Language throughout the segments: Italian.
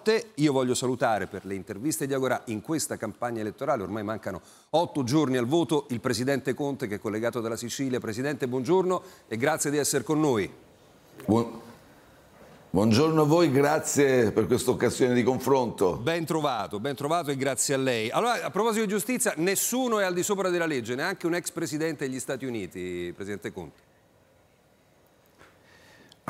forte. Io voglio salutare per le interviste di Agora in questa campagna elettorale, ormai mancano otto giorni al voto, il Presidente Conte che è collegato dalla Sicilia. Presidente, buongiorno e grazie di essere con noi. Buon... Buongiorno a voi, grazie per questa occasione di confronto. Ben trovato, ben trovato e grazie a lei. Allora, a proposito di giustizia, nessuno è al di sopra della legge, neanche un ex presidente degli Stati Uniti, presidente Conte.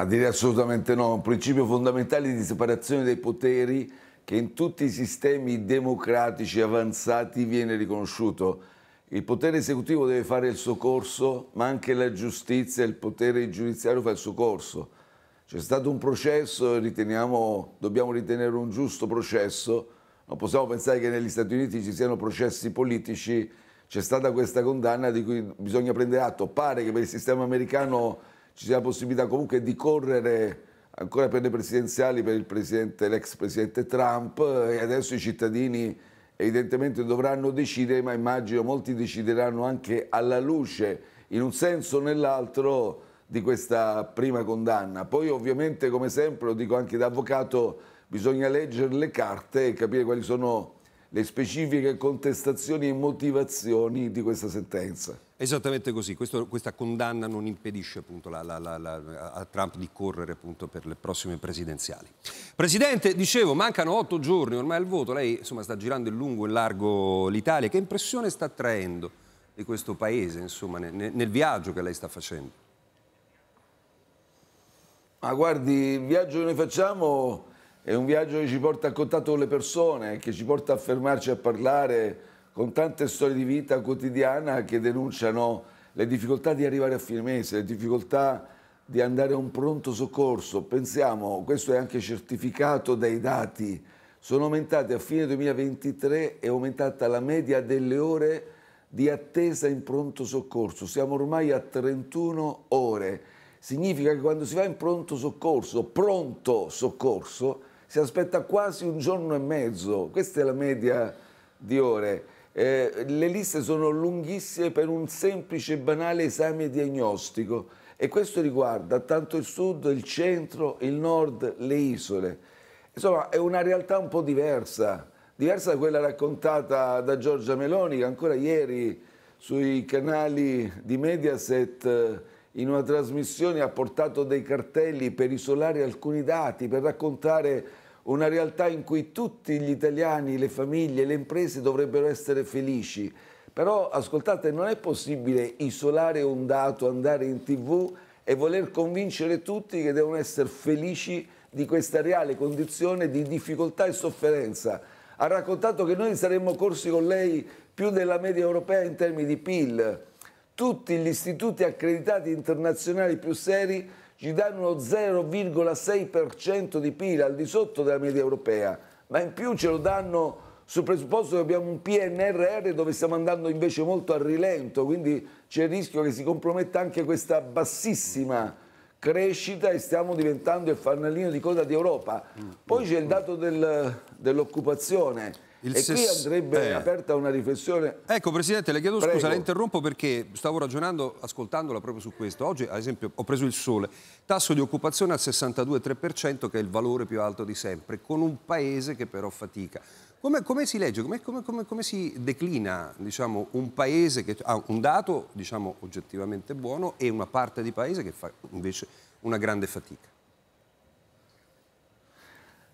A dire assolutamente no, un principio fondamentale di separazione dei poteri che in tutti i sistemi democratici avanzati viene riconosciuto. Il potere esecutivo deve fare il suo corso, ma anche la giustizia e il potere giudiziario fa il suo corso. C'è stato un processo, dobbiamo ritenere un giusto processo, non possiamo pensare che negli Stati Uniti ci siano processi politici, c'è stata questa condanna di cui bisogna prendere atto. Pare che per il sistema americano ci sia la possibilità comunque di correre ancora per le presidenziali per presidente, l'ex presidente Trump e adesso i cittadini evidentemente dovranno decidere, ma immagino molti decideranno anche alla luce, in un senso o nell'altro, di questa prima condanna. Poi ovviamente, come sempre, lo dico anche da avvocato, bisogna leggere le carte e capire quali sono le specifiche contestazioni e motivazioni di questa sentenza. Esattamente così, Questo, questa condanna non impedisce appunto, la, la, la, a Trump di correre appunto, per le prossime presidenziali. Presidente, dicevo, mancano otto giorni ormai al voto, lei insomma, sta girando in lungo e largo l'Italia, che impressione sta traendo di questo paese insomma, nel, nel viaggio che lei sta facendo? Ma guardi, il viaggio che noi facciamo è un viaggio che ci porta a contatto con le persone, che ci porta a fermarci a parlare, con tante storie di vita quotidiana che denunciano le difficoltà di arrivare a fine mese, le difficoltà di andare a un pronto soccorso. Pensiamo, questo è anche certificato dai dati, sono aumentate a fine 2023 è aumentata la media delle ore di attesa in pronto soccorso. Siamo ormai a 31 ore. Significa che quando si va in pronto soccorso, pronto soccorso, si aspetta quasi un giorno e mezzo. Questa è la media di ore. Eh, le liste sono lunghissime per un semplice e banale esame diagnostico e questo riguarda tanto il sud, il centro, il nord, le isole. Insomma, è una realtà un po' diversa, diversa da quella raccontata da Giorgia Meloni che ancora ieri sui canali di Mediaset eh, in una trasmissione ha portato dei cartelli per isolare alcuni dati, per raccontare una realtà in cui tutti gli italiani, le famiglie, le imprese dovrebbero essere felici. Però ascoltate, non è possibile isolare un dato, andare in tv e voler convincere tutti che devono essere felici di questa reale condizione di difficoltà e sofferenza. Ha raccontato che noi saremmo corsi con lei più della media europea in termini di PIL tutti gli istituti accreditati internazionali più seri ci danno lo 0,6% di PIL al di sotto della media europea, ma in più ce lo danno sul presupposto che abbiamo un PNRR dove stiamo andando invece molto a rilento, quindi c'è il rischio che si comprometta anche questa bassissima crescita e stiamo diventando il farnellino di coda d'Europa. Mm. Poi c'è il dato del, dell'occupazione il e qui andrebbe eh. aperta una riflessione. Ecco Presidente, le chiedo Prego. scusa, la interrompo perché stavo ragionando, ascoltandola proprio su questo. Oggi ad esempio ho preso il sole, tasso di occupazione al 62,3% che è il valore più alto di sempre, con un paese che però fatica. Come, come si legge, come, come, come si declina diciamo, un paese che ha ah, un dato diciamo, oggettivamente buono e una parte di paese che fa invece una grande fatica?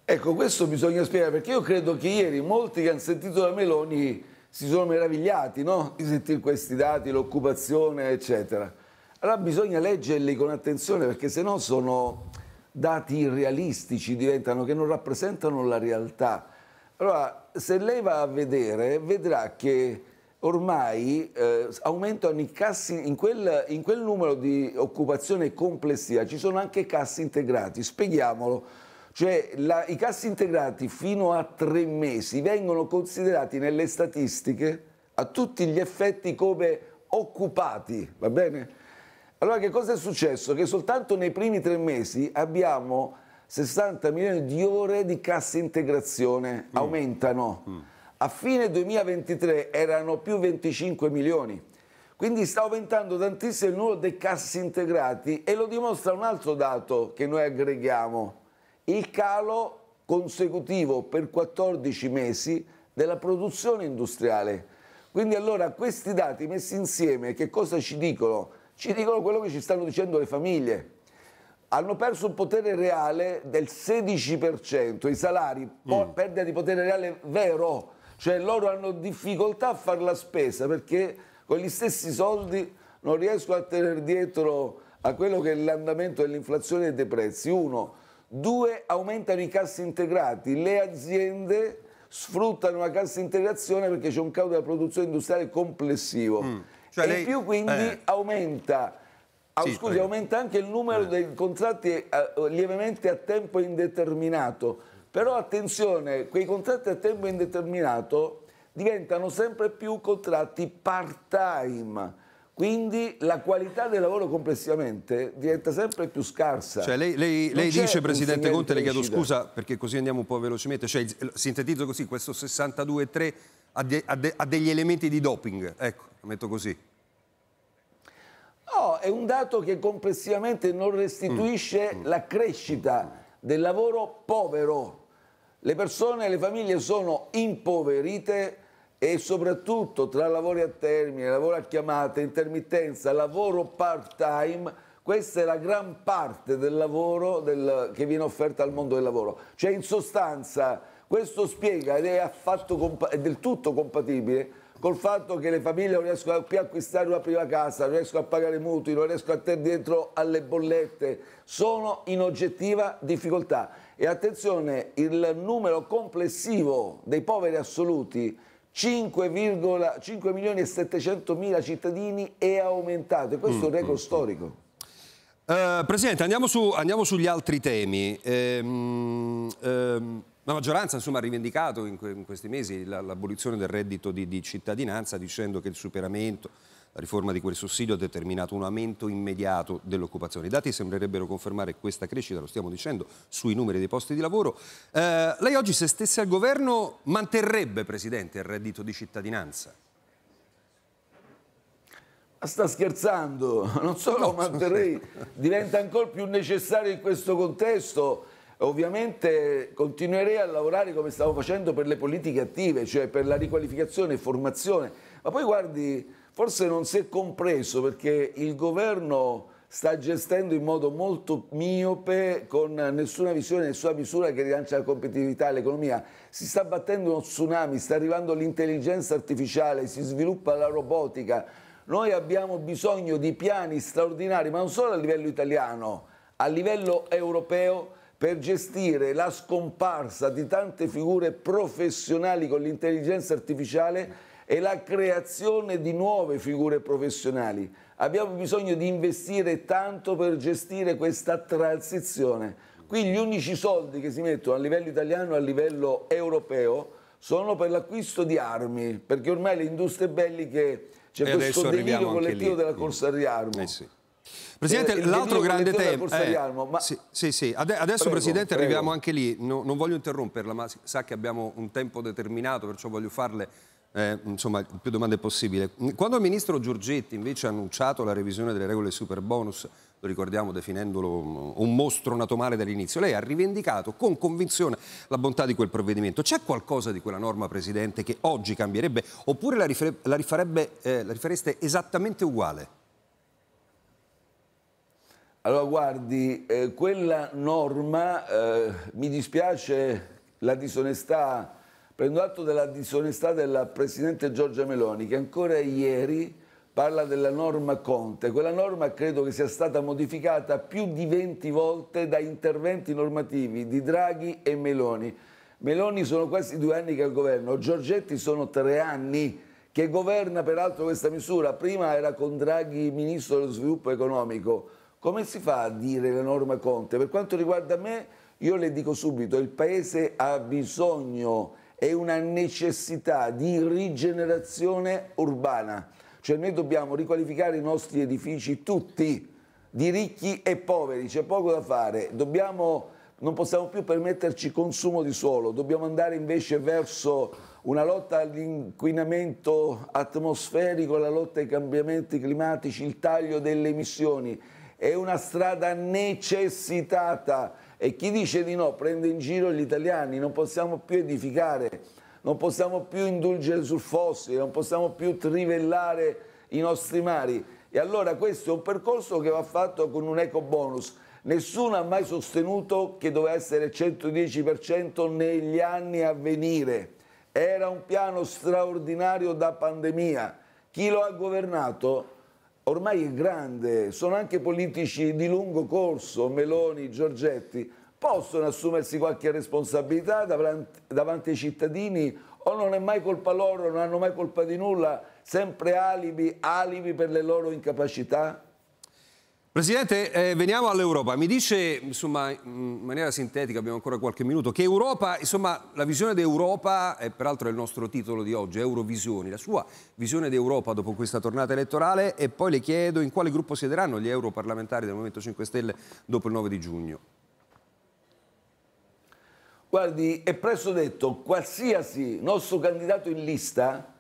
Ecco, questo bisogna spiegare, perché io credo che ieri molti che hanno sentito la Meloni si sono meravigliati no? di sentire questi dati, l'occupazione, eccetera. Allora bisogna leggerli con attenzione, perché se no sono dati irrealistici, diventano che non rappresentano la realtà. Allora, se lei va a vedere, vedrà che ormai eh, aumentano i cassi, in quel, in quel numero di occupazione complessiva ci sono anche cassi integrati, spieghiamolo cioè la, i cassi integrati fino a tre mesi vengono considerati nelle statistiche a tutti gli effetti come occupati, va bene? Allora che cosa è successo? Che soltanto nei primi tre mesi abbiamo 60 milioni di ore di cassa integrazione, mm. aumentano. Mm. A fine 2023 erano più 25 milioni. Quindi sta aumentando tantissimo il numero dei cassi integrati e lo dimostra un altro dato che noi aggreghiamo il calo consecutivo per 14 mesi della produzione industriale. Quindi allora questi dati messi insieme che cosa ci dicono? Ci dicono quello che ci stanno dicendo le famiglie. Hanno perso un potere reale del 16%, i salari, mm. perdita di potere reale vero, cioè loro hanno difficoltà a fare la spesa perché con gli stessi soldi non riescono a tenere dietro a quello che è l'andamento dell'inflazione e dei prezzi. Uno, Due, aumentano i cassi integrati. Le aziende sfruttano la cassa integrazione perché c'è un calo della produzione industriale complessivo. Mm. Cioè e lei... in più quindi eh. aumenta... Ah, sì, scusi, aumenta anche il numero eh. dei contratti eh, lievemente a tempo indeterminato, però attenzione, quei contratti a tempo indeterminato diventano sempre più contratti part-time quindi la qualità del lavoro complessivamente diventa sempre più scarsa. Cioè lei, lei, lei dice, Presidente Conte, le chiedo scusa perché così andiamo un po' velocemente, cioè, sintetizzo così, questo 62-3 ha, de, ha, de, ha, degli elementi di doping, ecco, metto così. No, è un dato che complessivamente non restituisce mm. la crescita del lavoro povero. Le persone e le famiglie sono impoverite e soprattutto tra lavori a termine, lavoro a chiamata, intermittenza, lavoro part-time, questa è la gran parte del lavoro del, che viene offerta al mondo del lavoro. Cioè in sostanza questo spiega ed è, è del tutto compatibile col fatto che le famiglie non riescono più a acquistare una prima casa, non riescono a pagare mutui, non riescono a tenere dietro alle bollette, sono in oggettiva difficoltà. E attenzione, il numero complessivo dei poveri assoluti 5,5 milioni e 700 mila cittadini è aumentato e questo mm, è un mm, record mm, mm. storico. Uh, Presidente, andiamo, su, andiamo, sugli altri temi. Ehm, ehm, la maggioranza insomma, ha rivendicato in, que in questi mesi l'abolizione del reddito di, di cittadinanza dicendo che il superamento la riforma di quel sussidio ha determinato un aumento immediato dell'occupazione. I dati sembrerebbero confermare questa crescita, lo stiamo dicendo, sui numeri dei posti di lavoro. Eh, lei oggi, se stesse al governo, manterrebbe, Presidente, il reddito di cittadinanza? Ma sta scherzando, non solo manterrei, diventa ancora più necessario in questo contesto. Ovviamente continuerei a lavorare come stavo facendo per le politiche attive, cioè per la riqualificazione e formazione. Ma poi guardi, forse non si è compreso perché il governo sta gestendo in modo molto miope, con nessuna visione, nessuna misura che rilancia la competitività e l'economia. Si sta battendo uno tsunami, sta arrivando l'intelligenza artificiale, si sviluppa la robotica. Noi abbiamo bisogno di piani straordinari, ma non solo a livello italiano, a livello europeo, per gestire la scomparsa di tante figure professionali con l'intelligenza artificiale e la creazione di nuove figure professionali. Abbiamo bisogno di investire tanto per gestire questa transizione. Qui gli unici soldi che si mettono a livello italiano e a livello europeo sono per l'acquisto di armi, perché ormai le industrie belliche c'è cioè questo delirio collettivo della corsa al riarmo. Eh sì. Presidente, eh, l'altro grande tema... Eh, ma... Sì, sì, sì. Adesso, prego, Presidente, prego. arriviamo anche lì. No, non voglio interromperla, ma sa che abbiamo un tempo determinato, perciò voglio farle eh, insomma, più domande possibile. Quando il ministro Giorgetti invece ha annunciato la revisione delle regole super bonus, lo ricordiamo definendolo un mostro nato male dall'inizio, lei ha rivendicato con convinzione la bontà di quel provvedimento. C'è qualcosa di quella norma, Presidente, che oggi cambierebbe oppure la, la, eh, la rifareste esattamente uguale? Allora, guardi, eh, quella norma, eh, mi dispiace la disonestà prendo atto della disonestà della Presidente Giorgia Meloni che ancora ieri parla della norma Conte. Quella norma credo che sia stata modificata più di 20 volte da interventi normativi di Draghi e Meloni. Meloni sono quasi due anni che è al governo, Giorgetti sono tre anni che governa peraltro questa misura. Prima era con Draghi ministro dello sviluppo economico. Come si fa a dire la norma Conte? Per quanto riguarda me, io le dico subito, il Paese ha bisogno è una necessità di rigenerazione urbana. Cioè noi dobbiamo riqualificare i nostri edifici tutti, di ricchi e poveri, c'è poco da fare. Dobbiamo, non possiamo più permetterci consumo di suolo, dobbiamo andare invece verso una lotta all'inquinamento atmosferico, la lotta ai cambiamenti climatici, il taglio delle emissioni. È una strada necessitata e chi dice di no prende in giro gli italiani, non possiamo più edificare, non possiamo più indulgere sul fossile, non possiamo più trivellare i nostri mari. E allora questo è un percorso che va fatto con un eco bonus. Nessuno ha mai sostenuto che doveva essere 110% negli anni a venire. Era un piano straordinario da pandemia. Chi lo ha governato ormai è grande, sono anche politici di lungo corso, Meloni, Giorgetti, possono assumersi qualche responsabilità davanti, davanti ai cittadini o non è mai colpa loro, non hanno mai colpa di nulla, sempre alibi, alibi per le loro incapacità? Presidente, eh, veniamo all'Europa. Mi dice, insomma, in maniera sintetica, abbiamo ancora qualche minuto, che Europa, insomma, la visione d'Europa, e eh, peraltro è il nostro titolo di oggi, Eurovisioni, la sua visione d'Europa dopo questa tornata elettorale e poi le chiedo in quale gruppo siederanno gli europarlamentari del Movimento 5 Stelle dopo il 9 di giugno. Guardi, è presto detto, qualsiasi nostro candidato in lista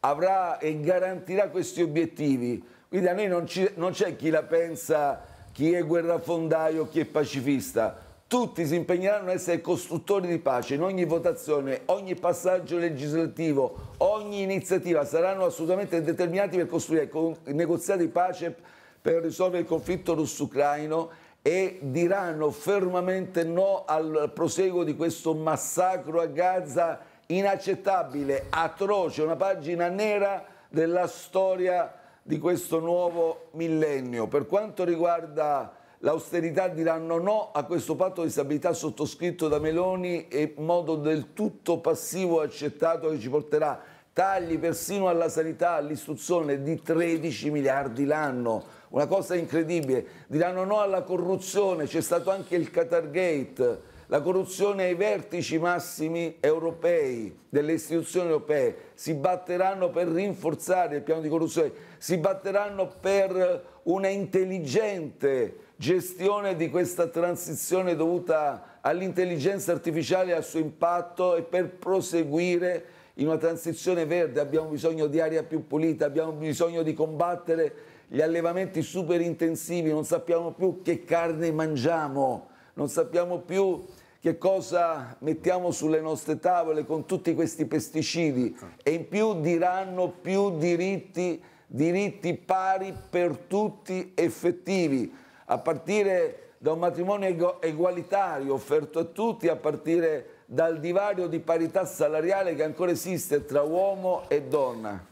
avrà e garantirà questi obiettivi quindi a noi non, c'è chi la pensa, chi è guerrafondaio, chi è pacifista. Tutti si impegneranno a essere costruttori di pace in ogni votazione, ogni passaggio legislativo, ogni iniziativa. Saranno assolutamente determinati per costruire ecco, negoziati di pace per risolvere il conflitto russo-ucraino e diranno fermamente no al proseguo di questo massacro a Gaza inaccettabile, atroce, una pagina nera della storia di questo nuovo millennio. Per quanto riguarda l'austerità diranno no a questo patto di stabilità sottoscritto da Meloni e in modo del tutto passivo e accettato che ci porterà tagli persino alla sanità, all'istruzione di 13 miliardi l'anno, una cosa incredibile. Diranno no alla corruzione, c'è stato anche il Qatargate, la corruzione ai vertici massimi europei, delle istituzioni europee, si batteranno per rinforzare il piano di corruzione, si batteranno per una intelligente gestione di questa transizione dovuta all'intelligenza artificiale e al suo impatto e per proseguire in una transizione verde. Abbiamo bisogno di aria più pulita, abbiamo bisogno di combattere gli allevamenti super intensivi, non sappiamo più che carne mangiamo, non sappiamo più che cosa mettiamo sulle nostre tavole con tutti questi pesticidi ecco. e in più diranno più diritti, diritti pari per tutti effettivi, a partire da un matrimonio egualitario offerto a tutti, a partire dal divario di parità salariale che ancora esiste tra uomo e donna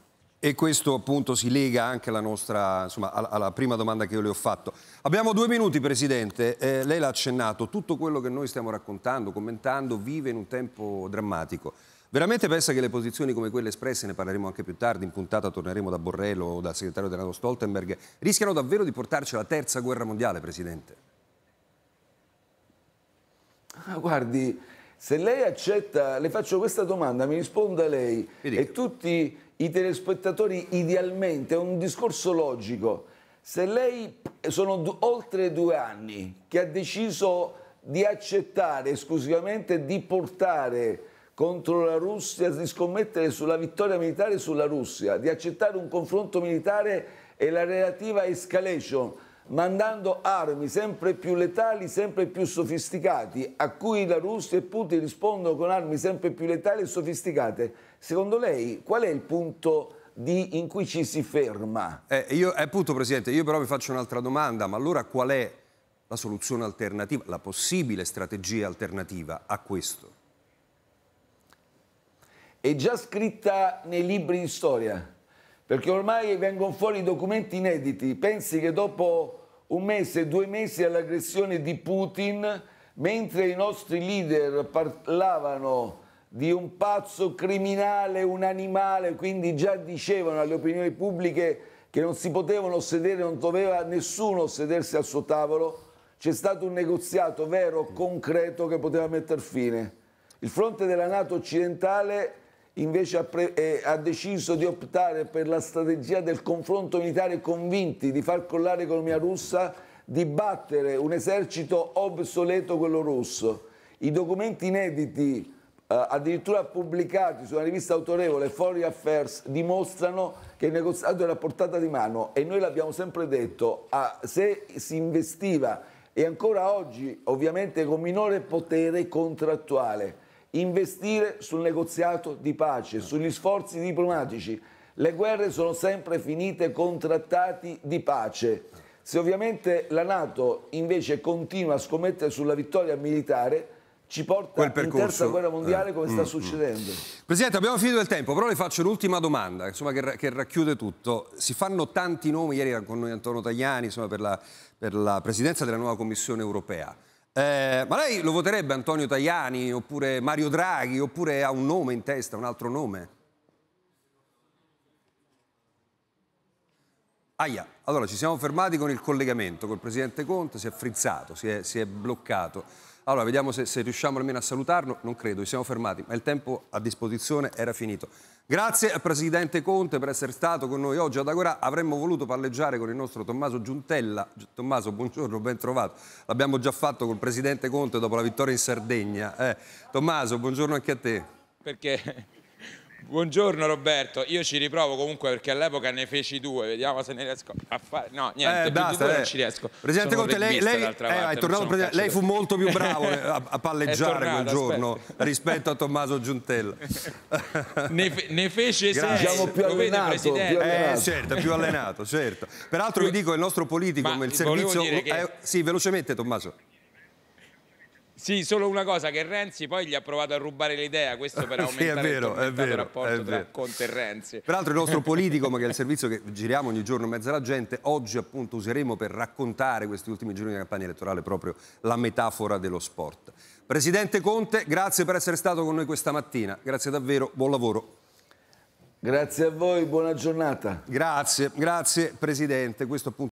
e questo appunto si lega anche alla, nostra, insomma, alla prima domanda che io le ho fatto. Abbiamo due minuti Presidente, eh, lei l'ha accennato, tutto quello che noi stiamo raccontando, commentando vive in un tempo drammatico. Veramente pensa che le posizioni come quelle espresse, ne parleremo anche più tardi, in puntata torneremo da Borrello o dal segretario della Stoltenberg, rischiano davvero di portarci alla terza guerra mondiale Presidente? Ah, guardi, se lei accetta, le faccio questa domanda, mi risponda lei e tutti i telespettatori idealmente, è un discorso logico. Se lei sono oltre due anni che ha deciso di accettare esclusivamente di portare contro la Russia, di scommettere sulla vittoria militare sulla Russia, di accettare un confronto militare e la relativa escalation mandando armi sempre più letali, sempre più sofisticate, a cui la Russia e Putin rispondono con armi sempre più letali e sofisticate. Secondo lei qual è il punto di, in cui ci si ferma? Eh, io, eh, appunto Presidente, io però vi faccio un'altra domanda, ma allora qual è la soluzione alternativa, la possibile strategia alternativa a questo? È già scritta nei libri di storia perché ormai vengono fuori documenti inediti. Pensi che dopo un mese, due mesi all'aggressione di Putin, mentre i nostri leader parlavano di un pazzo criminale, un animale, quindi già dicevano alle opinioni pubbliche che non si potevano sedere, non doveva nessuno sedersi al suo tavolo, c'è stato un negoziato vero, concreto che poteva metter fine. Il fronte della Nato occidentale invece ha, eh, ha, deciso di optare per la strategia del confronto militare convinti di far collare l'economia russa, di battere un esercito obsoleto quello russo. I documenti inediti, eh, addirittura pubblicati su una rivista autorevole, Foreign Affairs, dimostrano che il negoziato era a portata di mano e noi l'abbiamo sempre detto, ah, se si investiva e ancora oggi ovviamente con minore potere contrattuale, investire sul negoziato di pace, sugli sforzi diplomatici. Le guerre sono sempre finite con trattati di pace. Se ovviamente la Nato invece continua a scommettere sulla vittoria militare, ci porta in terza guerra mondiale come eh. mm, sta mm. succedendo. Mm. Presidente, abbiamo finito il tempo, però le faccio l'ultima domanda, insomma, che, che, racchiude tutto. Si fanno tanti nomi, ieri era con noi Antonio Tajani, insomma, per, la, per la presidenza della nuova Commissione europea. Eh, ma lei lo voterebbe Antonio Tajani oppure Mario Draghi oppure ha un nome in testa, un altro nome? Aia, allora ci siamo fermati con il collegamento col presidente Conte, si è frizzato, si è, si è bloccato. Allora, vediamo se, se riusciamo almeno a salutarlo. Non credo, ci siamo fermati, ma il tempo a disposizione era finito. Grazie al Presidente Conte per essere stato con noi oggi ad Agora. Avremmo voluto palleggiare con il nostro Tommaso Giuntella. Tommaso, buongiorno, ben trovato. L'abbiamo già fatto col Presidente Conte dopo la vittoria in Sardegna. Eh, Tommaso, buongiorno anche a te. Perché Buongiorno Roberto, io ci riprovo comunque perché all'epoca ne feci due, vediamo se ne riesco a fare. No, niente, eh, basta, eh. non ci riesco. Presidente sono Conte, lei, lei, eh, parte, tornato, lei fu molto più bravo eh, a, a palleggiare tornato, quel giorno aspetta. rispetto a Tommaso Giuntella. ne, fe, ne fece sei, diciamo più allenato, vede, più eh, allenato. Eh, certo, più allenato, certo. Peraltro vi dico, il nostro politico, Ma il servizio... Che... sì, velocemente Tommaso. Sì, solo una cosa, che Renzi poi gli ha provato a rubare l'idea, questo per aumentare sì, vero, il vero, rapporto tra Conte e Renzi. Peraltro il nostro politico, ma che è il servizio che giriamo ogni giorno in mezzo alla gente, oggi appunto useremo per raccontare questi ultimi giorni di campagna elettorale proprio la metafora dello sport. Presidente Conte, grazie per essere stato con noi questa mattina, grazie davvero, buon lavoro. Grazie a voi, buona giornata. Grazie, grazie Presidente. Questo appunto